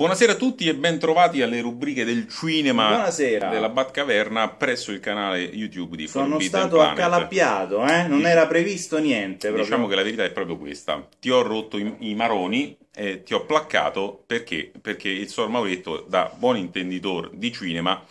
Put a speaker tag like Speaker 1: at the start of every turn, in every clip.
Speaker 1: Buonasera a tutti e bentrovati alle rubriche del cinema Buonasera. della Batcaverna presso il canale YouTube di Sono stato accalappiato, eh? non era
Speaker 2: previsto niente. Proprio. Diciamo che
Speaker 1: la verità è proprio questa. Ti ho rotto i, i maroni e ti ho placcato perché? Perché il Sor Mauretto, da buon intenditor di cinema...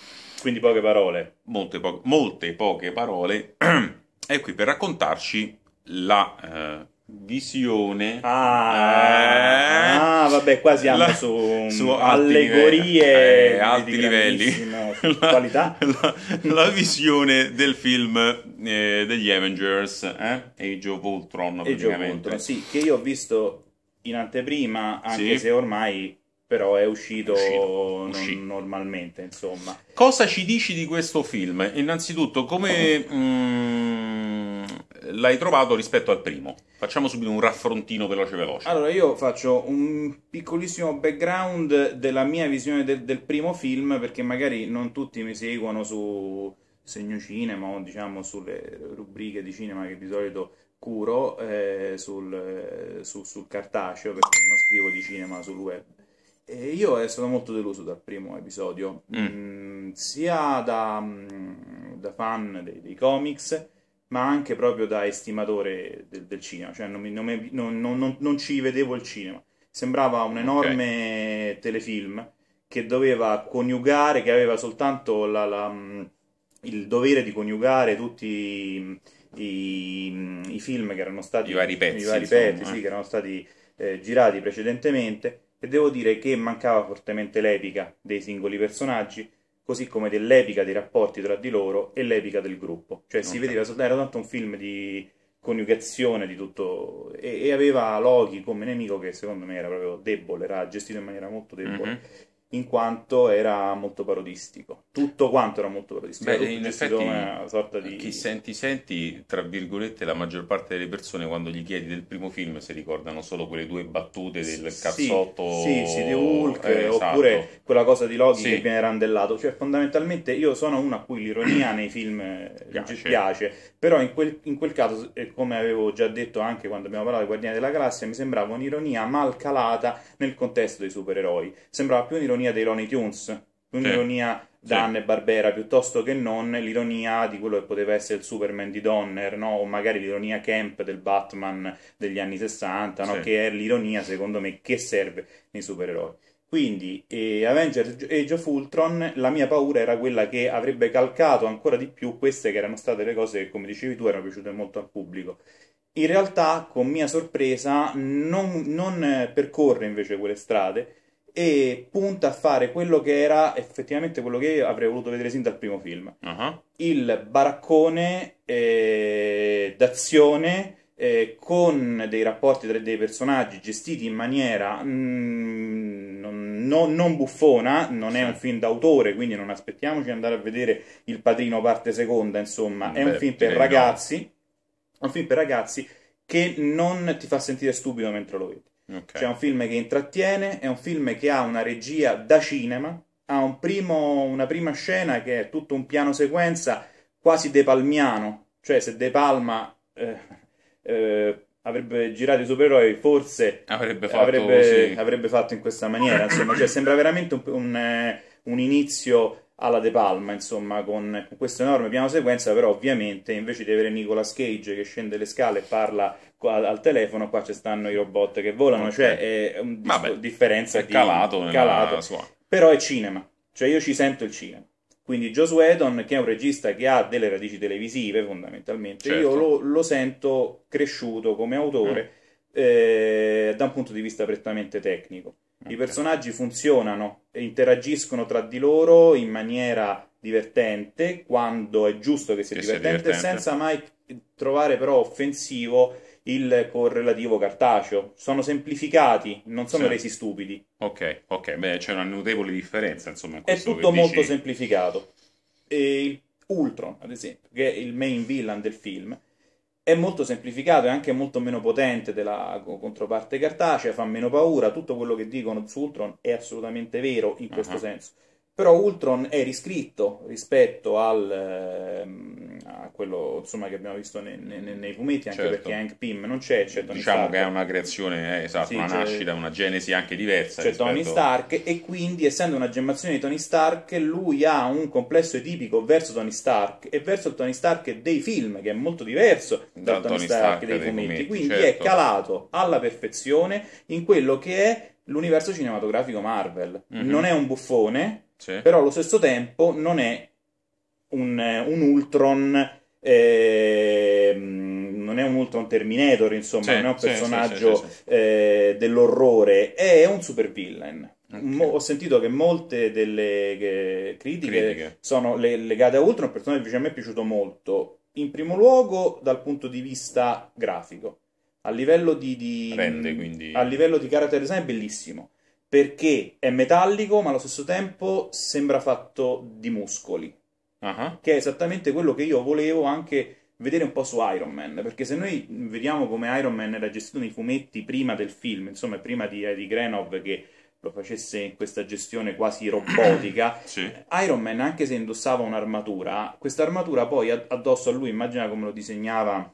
Speaker 1: Quindi poche parole. Molte, po- molte poche parole. è qui per raccontarci la... Eh, Visione. Ah, eh. ah,
Speaker 2: vabbè, qua siamo la, su, su mm, allegorie eh, alti livelli. La, la,
Speaker 1: la, visione del film eh, degli Avengers eh? Age of Ultron, Age Ultron, sì,
Speaker 2: che io ho visto in anteprima, anche sì. se ormai però è uscito, uscito, uscito, normalmente, insomma.
Speaker 1: Cosa ci dici di questo film? Innanzitutto, come... Mm, l'hai trovato rispetto al primo? Facciamo subito un raffrontino veloce veloce.
Speaker 2: Allora, io faccio un piccolissimo background della mia visione del, del primo film, perché magari non tutti mi seguono su segno cinema o diciamo sulle rubriche di cinema che di solito curo eh, sul, eh, su, sul cartaceo, perché non scrivo di cinema sul web. E io sono stato molto deluso dal primo episodio,
Speaker 1: mm. Mm,
Speaker 2: sia da, mm, da fan dei, dei comics, ma anche proprio da estimatore del, del cinema, cioè non, mi, non, mi, non, non, ci vedevo il cinema. Sembrava un enorme okay. telefilm che doveva coniugare, che aveva soltanto la, la, mm, il dovere di coniugare tutti i, i, film che erano stati, I vari pezzi, i vari pezzi sì, eh. che erano stati eh, girati precedentemente e devo dire che mancava fortemente l'epica dei singoli personaggi così come dell'epica dei rapporti tra di loro e l'epica del gruppo. Cioè okay. si vedeva, era tanto un film di coniugazione di tutto e, e, aveva Loki come nemico che secondo me era proprio debole, era gestito in maniera molto debole. Mm-hmm in quanto era molto parodistico. Tutto quanto era molto parodistico. Beh, in effetti,
Speaker 1: di... chi senti senti, tra virgolette, la maggior parte delle persone quando gli chiedi del primo film si ricordano solo quelle due battute del sì, cazzotto. Sì, sì, di Hulk, eh, esatto. oppure
Speaker 2: quella cosa di Loki sì. che viene randellato. Cioè, fondamentalmente io sono uno a cui l'ironia nei film eh, piace. piace, però in quel, in quel caso, eh, come avevo già detto anche quando abbiamo parlato di Guardiani della Galassia, mi sembrava un'ironia mal calata nel contesto dei supereroi. Sembrava più un'ironia l'ironia dei Looney Tunes, un'ironia sì. Dan e Barbera piuttosto che non l'ironia di quello che poteva essere il Superman di Donner, no? o magari l'ironia camp del Batman degli anni 60, no? sì. che è l'ironia secondo me che serve nei supereroi. Quindi eh, Avengers Age of Ultron, la mia paura era quella che avrebbe calcato ancora di più queste che erano state le cose che, come dicevi tu, erano piaciute molto al pubblico. In realtà, con mia sorpresa, non, non percorre invece quelle strade, e punta a fare quello che era effettivamente quello che io avrei voluto vedere sin dal primo film. Uh-huh. Il baraccone eh, d'azione eh, con dei rapporti tra dei personaggi gestiti in maniera mm, non, non, buffona, non sì. è un film d'autore, quindi non aspettiamoci di andare a vedere Il Padrino parte seconda, insomma, Beh, è un film per ragazzi, no. un film per ragazzi che non ti fa sentire stupido mentre lo vedi. Okay. Cioè è un film che intrattiene, è un film che ha una regia da cinema, ha un primo, una prima scena che è tutto un piano sequenza quasi De Palmiano, cioè se De Palma eh, eh, avrebbe girato i supereroi forse avrebbe fatto, avrebbe, avrebbe fatto in questa maniera, insomma, cioè sembra veramente un, un, eh, un inizio alla De Palma, insomma, con, questo enorme piano sequenza, però ovviamente invece di avere Nicolas Cage che scende le scale e parla al, telefono, qua ci stanno i robot che volano, okay. cioè è una disco- differenza è di, calato. Sua... però è cinema, cioè io ci sento il cinema. Quindi Joe Whedon, che è un regista che ha delle radici televisive fondamentalmente, certo. io lo, lo, sento cresciuto come autore mm. eh, da un punto di vista prettamente tecnico Okay. I personaggi funzionano e interagiscono tra di loro in maniera divertente quando è giusto che sia, che divertente, sia divertente, senza mai trovare però offensivo il correlativo cartaceo. Sono semplificati, non sono sì. resi stupidi.
Speaker 1: Ok, ok,
Speaker 2: beh, c'è una notevole differenza, insomma. In è tutto molto dici... semplificato. E Ultron, ad esempio, che è il main villain del film, è molto semplificato e anche molto meno potente della controparte cartacea, fa meno paura, tutto quello che dicono su Ultron è assolutamente vero in questo uh-huh. senso però Ultron è riscritto rispetto al, ehm, a quello insomma, che abbiamo visto nei, nei, nei fumetti, anche certo. perché Hank Pym non c'è, c'è Tony diciamo Stark. che
Speaker 1: è una creazione, eh, esatto, sì, una nascita, una genesi anche diversa. C'è rispetto... Tony Stark
Speaker 2: e quindi essendo una gemmazione di Tony Stark, lui ha un complesso etipico verso Tony Stark e verso il Tony Stark dei film, che è molto diverso dal, dal Tony, Tony Stark, Stark dei, dei, fumetti, fumetti quindi certo. è calato alla perfezione in quello che è l'universo cinematografico Marvel. Mm-hmm. Non è un buffone sì. Però allo stesso tempo non è un, un Ultron. Eh, non è un Ultron Terminator, insomma, sì, non è un personaggio sì, eh, dell'orrore, è un supervillain. Okay. Mo- ho sentito che molte delle che eh, critiche, critiche, sono le- legate a Ultron, un personaggio che a me è piaciuto molto. In primo luogo, dal punto di vista grafico, a livello di, di, Rende, quindi... a livello di character design è bellissimo perché è metallico ma allo stesso tempo sembra fatto di muscoli, uh-huh. che è esattamente quello che io volevo anche vedere un po' su Iron Man, perché se noi vediamo come Iron Man era gestito nei fumetti prima del film, insomma prima di Eddie Grenov che lo facesse in questa gestione quasi robotica, sì. Iron Man anche se indossava un'armatura, questa armatura poi addosso a lui, immagina come lo disegnava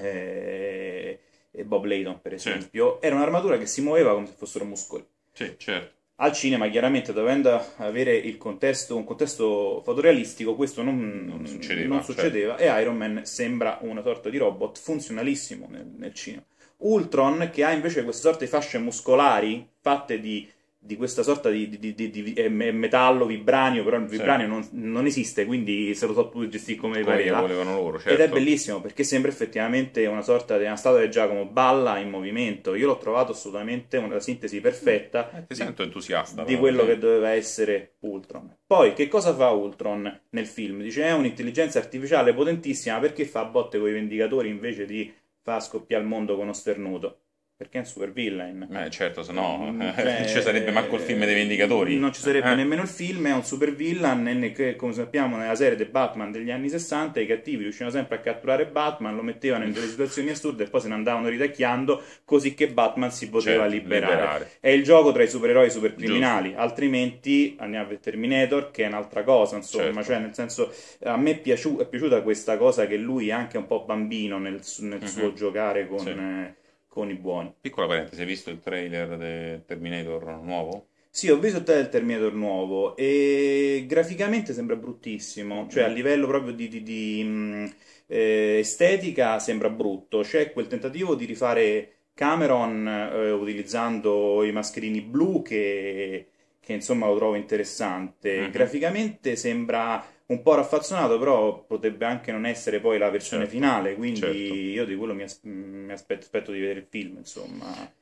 Speaker 2: eh, Bob Layton per esempio, sì. era un'armatura che si muoveva come se fossero muscoli. Sì, certo. Al cinema, chiaramente, dovendo avere contesto, un contesto fotorealistico, questo non, non succedeva, non certo. succedeva certo. e Iron Man sembra una sorta di robot funzionalissimo nel, nel cinema. Ultron, che ha invece queste sorte di fasce muscolari fatte di di questa sorta di, di, di, di metallo vibranio, però il vibranio sì. non, non, esiste, quindi se lo so pure gestire come vi pareva. volevano loro, certo. Ed è certo. bellissimo perché sembra effettivamente una sorta di una statua di Giacomo balla in movimento. Io l'ho trovato assolutamente una sintesi perfetta. Eh, ti sento entusiasta. Di quello che doveva essere Ultron. Poi, che cosa fa Ultron nel film? Dice è un'intelligenza artificiale potentissima perché fa botte con i Vendicatori invece di far scoppiare il mondo con uno sternuto perché è un super villain. Eh, certo, se no mm, cioè, non ci sarebbe manco il film dei Vendicatori. Non ci sarebbe eh. nemmeno il film, è un super villain e come sappiamo nella serie The Batman degli anni 60 i cattivi riuscivano sempre a catturare Batman, lo mettevano in delle situazioni assurde e poi se ne andavano ridacchiando così che Batman si poteva certo, liberare. liberare. È il gioco tra i supereroi e i supercriminali, Giusto. altrimenti andiamo a Terminator che è un'altra cosa, insomma, certo. cioè nel senso a me è, piaciuta questa cosa che lui è anche un po' bambino nel, nel uh-huh. suo giocare con... Sì. Eh, con i buoni.
Speaker 1: Piccola parentesi, hai visto il trailer del
Speaker 2: Terminator nuovo? Sì, ho visto il Terminator nuovo e graficamente sembra bruttissimo, cioè a mm. livello proprio di, di, di mm, eh, estetica sembra brutto, c'è quel tentativo di rifare Cameron eh, utilizzando i mascherini blu che, che, insomma lo trovo interessante, uh-huh. graficamente sembra un po' raffazzonato, però potrebbe anche non essere poi la versione certo, finale, quindi certo. io di quello mi, as- mi aspetto, aspetto, di vedere il film, insomma.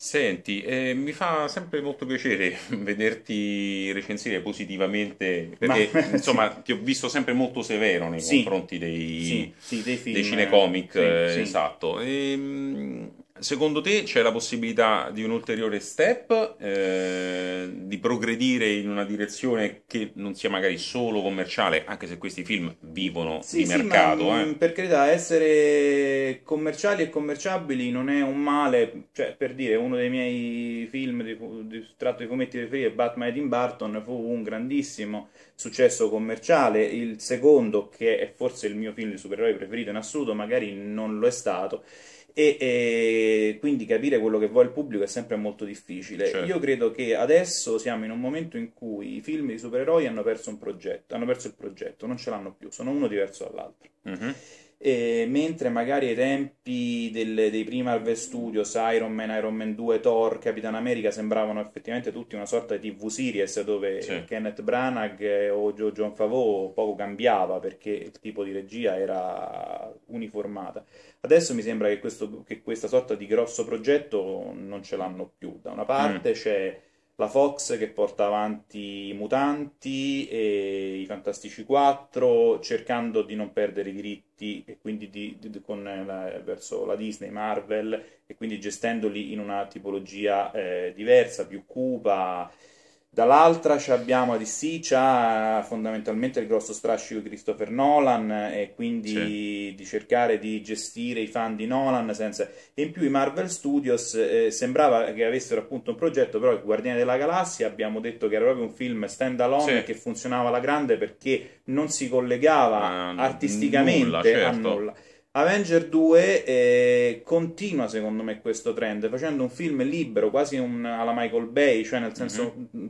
Speaker 1: Senti, eh, mi fa sempre molto piacere vederti recensire positivamente, perché Ma, insomma sì. ti ho visto sempre molto severo nei sì. confronti dei, sì, dei, film, dei cinecomic, eh, esatto. E, ehm, Secondo te c'è la possibilità di un ulteriore step, eh, di progredire in una direzione che non sia magari solo commerciale, anche se questi film vivono sì, di sì, mercato? Ma, eh. Mm,
Speaker 2: per carità, essere commerciali e commerciabili non è un male, cioè, per dire, uno dei miei film di, di tratto di fumetti preferiti, è Batman e Tim Burton, fu un grandissimo successo commerciale, il secondo, che è forse il mio film di supereroi preferito in assoluto, magari non lo è stato e, e, eh, quindi capire quello che vuole il pubblico è sempre molto difficile. Certo. Io credo che adesso siamo in un momento in cui i film di supereroi hanno perso un progetto, hanno perso il progetto, non ce l'hanno più, sono uno diverso dall'altro. Mm-hmm. E mentre magari ai tempi del, dei primi Marvel Studios, Iron Man, Iron Man 2, Thor, Capitan America sembravano effettivamente tutti una sorta di TV series dove sì. Kenneth Branagh o John Favreau poco cambiava perché il tipo di regia era uniformata. Adesso mi sembra che, questo, che questa sorta di grosso progetto non ce l'hanno più. Da una mm. parte mm. c'è la Fox che porta avanti i Mutanti e i Fantastici 4, cercando di non perdere i diritti e quindi di, di, con eh, la, verso la Disney, Marvel, e quindi gestendoli in una tipologia eh, diversa, più cupa Dall'altra abbiamo DC, c'ha fondamentalmente il grosso strascico di Christopher Nolan e quindi sì. di cercare di gestire i fan di Nolan senza... E in più i Marvel Studios eh, sembrava che avessero appunto un progetto, però il Guardiani della Galassia abbiamo detto che era proprio un film stand alone sì. che funzionava alla grande perché non si collegava uh, artisticamente nulla, certo. a nulla. Avenger 2 eh, continua secondo me questo trend facendo un film libero, quasi un, alla Michael Bay, cioè nel senso mm-hmm.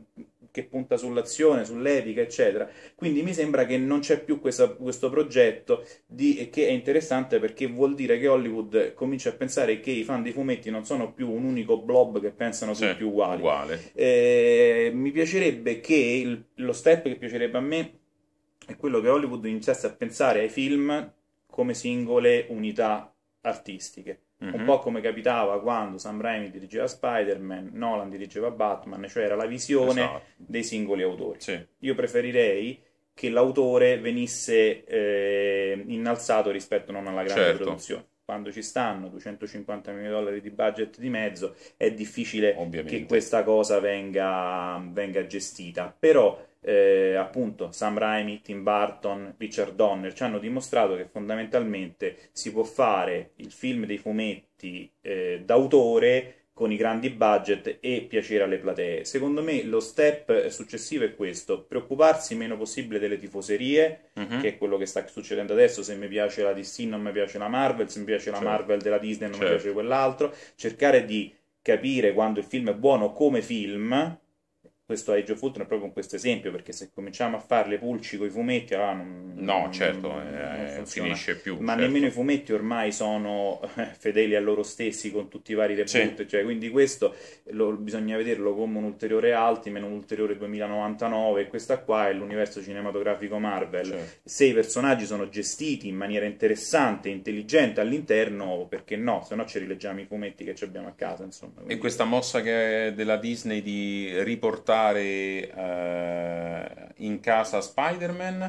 Speaker 2: che punta sull'azione, sull'epica, eccetera. Quindi mi sembra che non c'è più questa, questo progetto di, che è interessante perché vuol dire che Hollywood comincia a pensare che i fan dei fumetti non sono più un unico blob che pensano tutti sì, uguali. uguali. Eh, mi piacerebbe che il, lo step che piacerebbe a me è quello che Hollywood iniziasse a pensare ai film come singole unità artistiche. Mm-hmm. Un mhm. po' come capitava quando Sam Raimi dirigeva Spider-Man, Nolan dirigeva Batman, cioè era la visione esatto. dei singoli autori. Sì. Io preferirei che l'autore venisse eh, innalzato rispetto non alla grande certo. produzione. Quando ci stanno 250 milioni di dollari di budget di mezzo, è difficile Ovviamente. che questa cosa venga, venga gestita. Però eh, appunto Sam Raimi, Tim Burton, Richard Donner ci hanno dimostrato che fondamentalmente si può fare il film dei fumetti eh, d'autore con i grandi budget e piacere alle platee. Secondo me lo step successivo è questo, preoccuparsi meno possibile delle tifoserie, uh-huh. che è quello che sta succedendo adesso, se mi piace la DC non mi piace la Marvel, se mi piace certo. la Marvel della Disney non certo. mi piace quell'altro, cercare di capire quando il film è buono come film, questo Age of Ultron è proprio questo esempio, perché se cominciamo a fare le pulci con i fumetti, ah, non, no, certo, non, eh, finisce più. Ma certo. nemmeno i certo. fumetti ormai sono eh, fedeli a loro stessi con tutti i vari reboot, sì. cioè, quindi questo lo, bisogna vederlo come un ulteriore Ultimate, un ulteriore 2099, e questa qua è l'universo cinematografico Marvel. Certo. Se i personaggi sono gestiti in maniera interessante, intelligente all'interno, perché no? Se no ci rileggiamo i fumetti che abbiamo a casa, insomma.
Speaker 1: Quindi... E questa mossa che della Disney di riportare portare eh, in casa Spider-Man?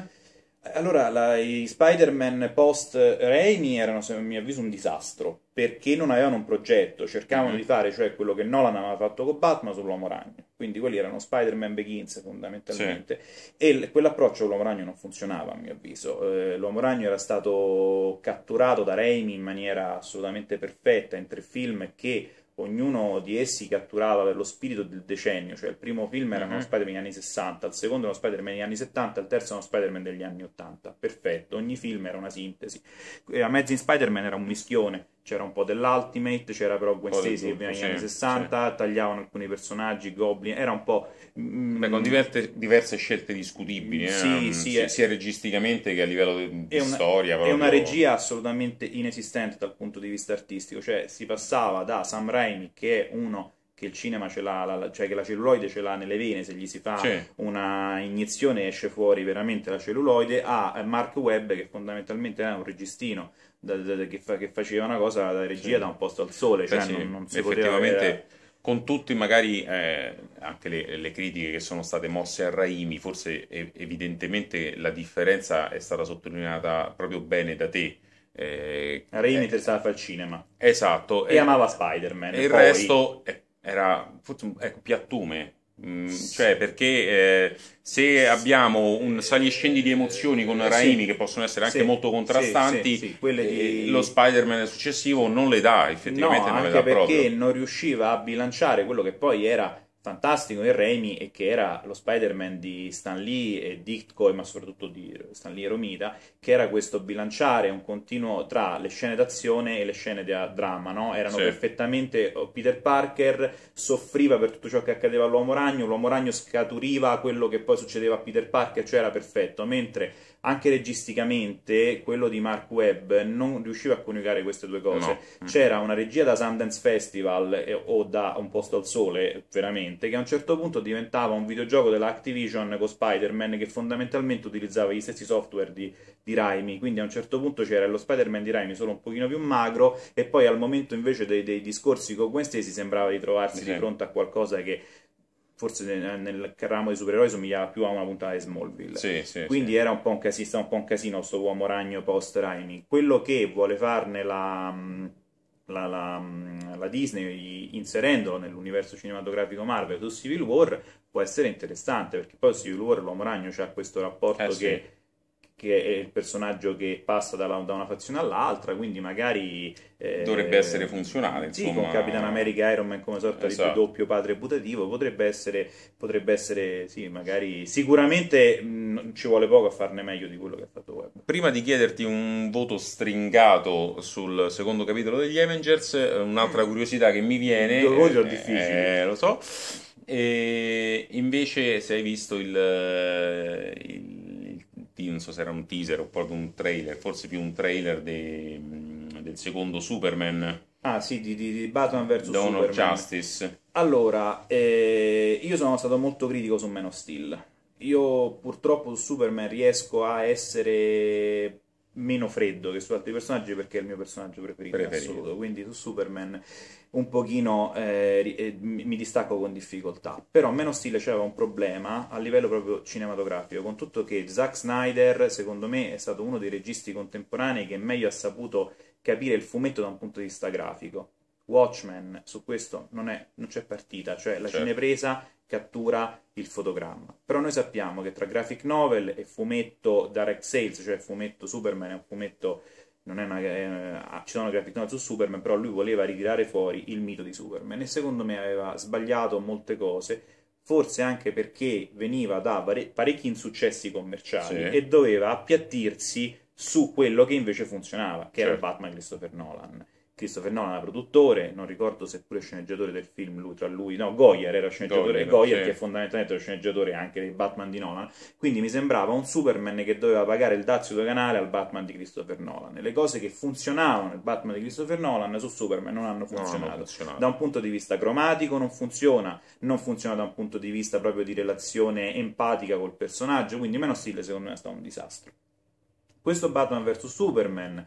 Speaker 2: Eh, allora, la, i Spider-Man post Raimi erano, a mio avviso, un disastro perché non avevano un progetto, cercavano mm-hmm. di fare cioè quello che Nolan aveva fatto con Batman sull'Uomo Ragno. Quindi quelli erano Spider-Man Begins fondamentalmente. Sì. E l- quell'approccio all'Uomo Ragno non funzionava, a mio avviso. Eh, L'Uomo Ragno era stato catturato da Raimi in maniera assolutamente perfetta in tre film che ognuno di essi catturava per lo spirito del decennio, cioè il primo film era mm-hmm. uno mhm. Spider-Man degli anni 60, il secondo uno Spider-Man degli anni 70, il terzo uno Spider-Man degli anni 80, perfetto, ogni film era una sintesi. Amazing Spider-Man era un mischione c'era un po' dell'Ultimate, c'era però Gwen Stacy che veniva negli anni 60, sì. tagliavano alcuni personaggi, Goblin, era un po'... Mm, Beh, con
Speaker 1: diverte, diverse scelte discutibili, sì, mm, eh, sì, è, mm, eh. sia registicamente che a livello di, di è una, storia. Proprio. È una regia
Speaker 2: assolutamente inesistente dal punto di vista artistico, cioè si passava da Sam Raimi che è uno che il cinema ce l'ha, la, cioè che la celluloide ce l'ha nelle vene, se gli si fa sì. una iniezione esce fuori veramente la celluloide, a eh, Mark Webb che fondamentalmente è un registino da, da, da, che, fa, che, faceva una cosa da regia sì. da un posto al sole, cioè sì, non, non, si poteva avere...
Speaker 1: Con tutti magari eh, anche le, le, critiche che sono state mosse a Raimi, forse evidentemente la differenza è stata sottolineata proprio bene da te, eh, Raimi eh,
Speaker 2: interessava al cinema
Speaker 1: esatto e eh, amava Spider-Man il poi... resto è era forse ecco, piattume. Mm, cioè, perché eh, se abbiamo un sali e scendi di emozioni con eh, Raimi sì, che possono essere anche sì, molto contrastanti, sì, eh, di... lo Spider-Man successivo non le dà effettivamente. No, non anche le dà perché proprio.
Speaker 2: non riusciva a bilanciare quello che poi era fantastico in Raimi e che era lo Spider-Man di Stan Lee e Ditko, ma soprattutto di Stan Lee e Romita, che era questo bilanciare un continuo tra le scene d'azione e le scene da dramma, no? Erano sì. perfettamente... Oh, Peter Parker soffriva per tutto ciò che accadeva all'Uomo Ragno, l'Uomo Ragno scaturiva quello che poi succedeva a Peter Parker, cioè era perfetto, mentre anche registicamente quello di Mark Webb non riusciva a coniugare queste due cose. No. Mm. C'era una regia da Sundance Festival eh, o da Un posto al sole, veramente, che a un certo punto diventava un videogioco della Activision con Spider-Man che fondamentalmente utilizzava gli stessi software di, di Raimi. Quindi a un certo punto c'era lo Spider-Man di Raimi solo un pochino più magro e poi al momento invece dei, dei discorsi con Gwen Stacy sembrava di trovarsi sì. di fronte a qualcosa che forse eh, nel, ramo dei supereroi somigliava più a una puntata di Smallville. Sì, sì, Quindi sì. era un po' un casista, un po' un casino questo uomo ragno post Raimi. Quello che vuole farne la, mm, la, la, mm, la Disney inserendolo nell'universo cinematografico Marvel su Civil War può essere interessante perché poi Civil War l'uomo ragno ha questo rapporto eh, che che è il personaggio che passa da, da una fazione all'altra, quindi magari... Eh, Dovrebbe essere funzionale, insomma. Sì, con Capitan America Iron Man come sorta esatto. di doppio padre putativo, potrebbe essere, potrebbe essere, sì, magari... Sicuramente mh, mm, ci vuole poco a farne meglio di quello che ha fatto
Speaker 1: Web. Prima di chiederti un voto stringato sul secondo capitolo degli Avengers, eh, un'altra curiosità che mi viene... Due voti sono eh, difficili. Eh, lo so. E invece se hai visto il, eh, il non so se era un teaser o proprio un trailer, forse più un trailer de, mm, del secondo Superman.
Speaker 2: Ah sì, di, di Batman vs. Dawn of
Speaker 1: Justice.
Speaker 2: Allora, eh, io sono stato molto critico su Man of Steel. Io purtroppo su Superman riesco a essere meno freddo che su altri personaggi perché è il mio personaggio preferito, preferito. assoluto quindi su Superman un pochino eh, eh mi distacco con difficoltà però meno stile c'era un problema a livello proprio cinematografico con tutto che Zack Snyder secondo me è stato uno dei registi contemporanei che meglio ha saputo capire il fumetto da un punto di vista grafico Watchmen, su questo non, è, non c'è partita, cioè la certo. cinepresa cattura il fotogramma. Però noi sappiamo che tra graphic novel e fumetto direct sales, cioè fumetto Superman è un fumetto non è una, eh, ci sono graphic novel su Superman, però lui voleva ritirare fuori il mito di Superman e secondo me aveva sbagliato molte cose, forse anche perché veniva da parecchi insuccessi commerciali sì. e doveva appiattirsi su quello che invece funzionava, che certo. era Batman Christopher Nolan. Christopher Nolan produttore, non ricordo se pure sceneggiatore del film lui tra lui, no, Goyer era sceneggiatore, Goyer, Goyer sì. che è fondamentalmente lo sceneggiatore anche del Batman di Nolan, quindi mi sembrava un Superman che doveva pagare il dazio doganale al Batman di Christopher Nolan. le cose che funzionavano nel Batman di Christopher Nolan su Superman non hanno funzionato. No, funzionato. Da un punto di vista cromatico non funziona, non funziona da un punto di vista proprio di relazione empatica col personaggio, quindi meno stile secondo me è stato un disastro. Questo Batman vs Superman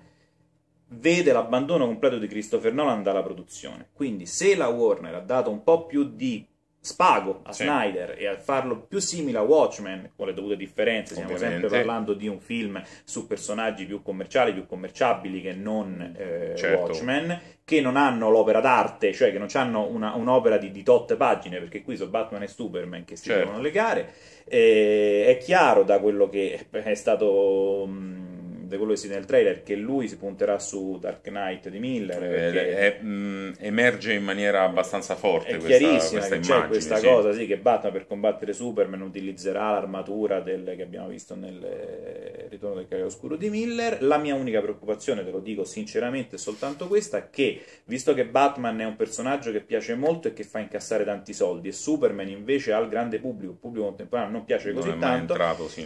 Speaker 2: vede l'abbandono completo di Christopher Nolan dalla produzione. Quindi se la Warner ha dato un po' più di spago a sì. Snyder e a farlo più simile a Watchmen, con le dovute differenze, stiamo sempre parlando di un film su personaggi più commerciali, più commerciabili che non eh, certo. Watchmen, che non hanno l'opera d'arte, cioè che non hanno una, un'opera di, di tot pagine, perché qui sono Batman e Superman che si certo. devono legare, eh, è chiaro da quello che è stato... Mh, mm, da quello che si vede nel trailer, che lui si punterà su Dark Knight di Miller. Eh, eh,
Speaker 1: eh mm, emerge in maniera abbastanza forte è questa, questa immagine. C'è questa sì. cosa
Speaker 2: sì, che Batman per combattere Superman utilizzerà l'armatura del, che abbiamo visto nel eh, Ritorno del Cavaliere Oscuro di Miller. La mia unica preoccupazione, te lo dico sinceramente, è soltanto questa, che visto che Batman è un personaggio che piace molto e che fa incassare tanti soldi, e Superman invece al grande pubblico, il pubblico contemporaneo, non piace non così tanto. Entrato, sì,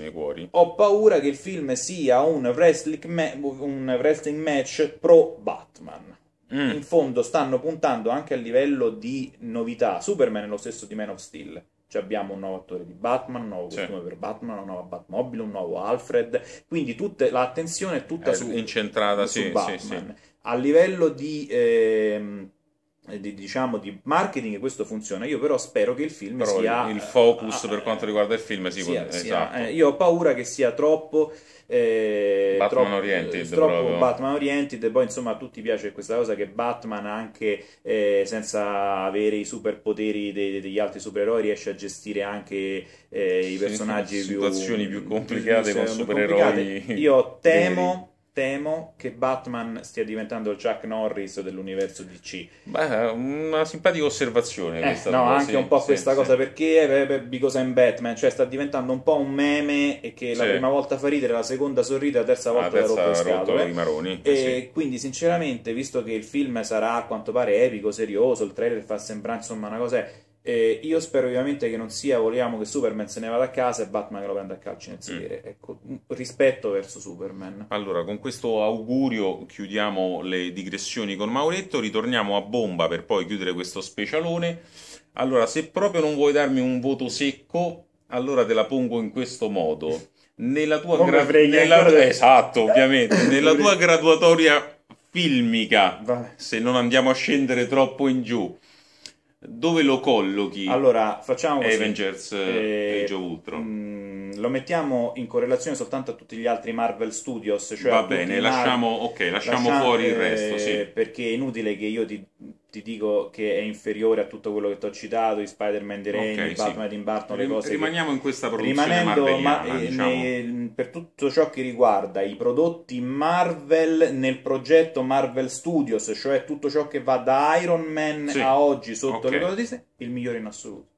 Speaker 2: ho paura che il film sia un wrestling, ma- un wrestling match pro Batman. Mm. In fondo stanno puntando anche a livello di novità. Superman è lo stesso di Man of Steel. Cioè abbiamo un nuovo attore di Batman, un nuovo sì. costume per Batman, una nuova Batmobile, un nuovo Alfred. Quindi tutta, l'attenzione è tutta è su, incentrata su sì, Batman. Sì, a livello di... Eh, eh, di, diciamo, di marketing questo funziona. Io però spero che il film però sia... Il
Speaker 1: focus a, ah, per eh, quanto riguarda il film, sì, sia, eh, esatto. Sia,
Speaker 2: eh, io ho paura che sia troppo... Eh, Batman troppo, Oriented troppo Batman Oriented poi insomma a tutti piace questa cosa che Batman anche eh, senza avere i superpoteri dei, degli altri supereroi riesce a gestire anche eh, i personaggi sì, più situazioni più complicate più, con supereroi complicate. io temo temo che Batman stia diventando il Chuck Norris dell'universo DC. Beh,
Speaker 1: una simpatica osservazione eh, No, anche sì, un po' sì, questa sì. cosa
Speaker 2: perché eh, Because I'm Batman, cioè sta diventando un po' un meme e che la prima volta fa ridere, la seconda sorride, la terza ah, volta la terza rotto scatole. i maroni. E quindi sinceramente, visto che il film sarà a quanto pare epico, serioso, il trailer fa sembrare insomma una cosa è eh, io spero ovviamente che non sia vogliamo che Superman se ne vada a casa e Batman che lo prenda a calcio nel mm. sedere. Mm. Ecco, rispetto verso Superman.
Speaker 1: Allora, con questo augurio chiudiamo le digressioni con Mauretto, ritorniamo a bomba per poi chiudere questo specialone. Allora, se proprio non vuoi darmi un voto secco, allora te la pongo in questo modo. Nella tua, gra- nella... Esatto, nella tua graduatoria filmica, Vai. se non andiamo a scendere troppo in giù dove lo collochi allora, facciamo così. Avengers e eh, eh, Age
Speaker 2: of Ultron? Mh, mm, lo mettiamo in correlazione soltanto a tutti gli altri Marvel Studios. Cioè Va bene, lasciamo, Mar- okay, lasciamo lasciate, fuori il eh, resto. Sì. Perché è inutile che io ti ti dico che è inferiore a tutto quello che ti ho citato, di Spider-Man di Rain, okay, Batman sì. di Barton, le cose Rimaniamo che... in questa produzione Rimanendo, ma, eh, diciamo. ne, per tutto ciò che riguarda i prodotti Marvel nel progetto Marvel Studios, cioè tutto ciò che va da Iron Man sì. a oggi sotto okay. le cose di sé, il migliore in assoluto.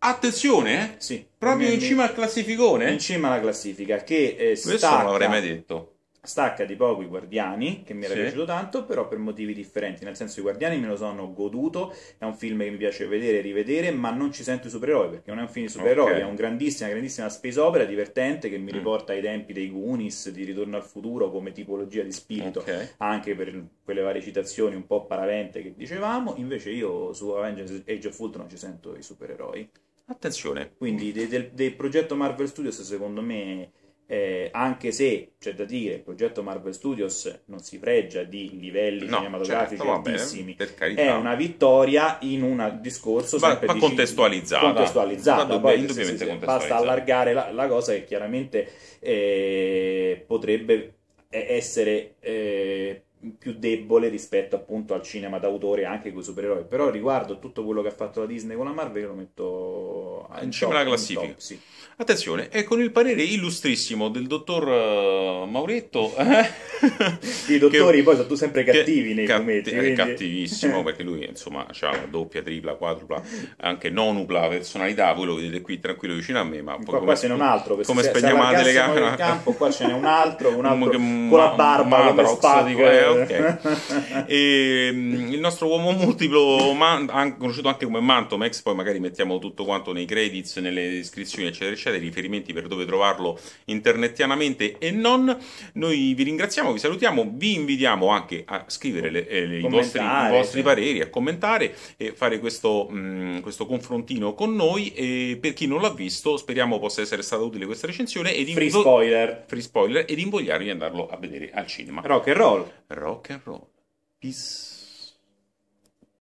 Speaker 2: Attenzione, eh. sì, proprio in cima al classificone? In cima alla classifica, che eh, Questo non l'avrei mai detto stacca di poco i Guardiani, che mi era sì. piaciuto tanto, però per motivi differenti. Nel senso, i Guardiani me lo sono goduto. È un film che mi piace vedere e rivedere, ma non ci sento i supereroi perché non è un film di supereroi. Okay. È un grandissima, grandissima space opera divertente che mi mm. riporta ai tempi dei Goonies di Ritorno al futuro come tipologia di spirito, okay. anche per quelle varie citazioni un po' paravente che dicevamo. Invece, io su Avengers Age of Ultron ci sento i supereroi. Attenzione. Quindi, del, del, del progetto Marvel Studios, secondo me eh, anche se c'è da dire il progetto Marvel Studios non si fregia di livelli no, cinematografici certo, altissimi è una vittoria in un discorso ma, ma contestualizzata, contestualizzata. Poi, indubbiamente sì, sì, contestualizzata basta allargare la, la, cosa che chiaramente eh, potrebbe eh, essere eh, più debole rispetto appunto al cinema d'autore anche con i supereroi però riguardo tutto quello che ha fatto la Disney con la Marvel lo metto in cima alla classifica
Speaker 1: top, sì. attenzione e con il parere illustrissimo del dottor eh, Mauretto eh? i dottori che, poi sono sempre cattivi nei catti- fumetti eh, quindi... cattivissimo perché lui insomma ha la doppia tripla quadrupla anche nonupla personalità voi lo vedete qui tranquillo vicino a me ma poi qua, come, qua ce n'è un altro come se, spegniamo se la telecamera campo,
Speaker 2: qua ce n'è un altro un altro con la barba come Spadco ok.
Speaker 1: E, mm, il nostro uomo multiplo, conosciuto anche come Mantomex, poi magari mettiamo tutto quanto nei credits, nelle descrizioni, eccetera, eccetera, i riferimenti per dove trovarlo internettianamente e non. Noi vi ringraziamo, vi salutiamo, vi invitiamo anche a scrivere le, eh, le, i, vostri, i, vostri, sì. pareri, a commentare e fare questo, mh, mm, questo confrontino con noi. E per chi non l'ha visto, speriamo possa essere stata utile questa recensione. Ed invo- free spoiler. Free spoiler ed invogliarvi ad andarlo a vedere al cinema. Rock and roll. rock and roll. Peace.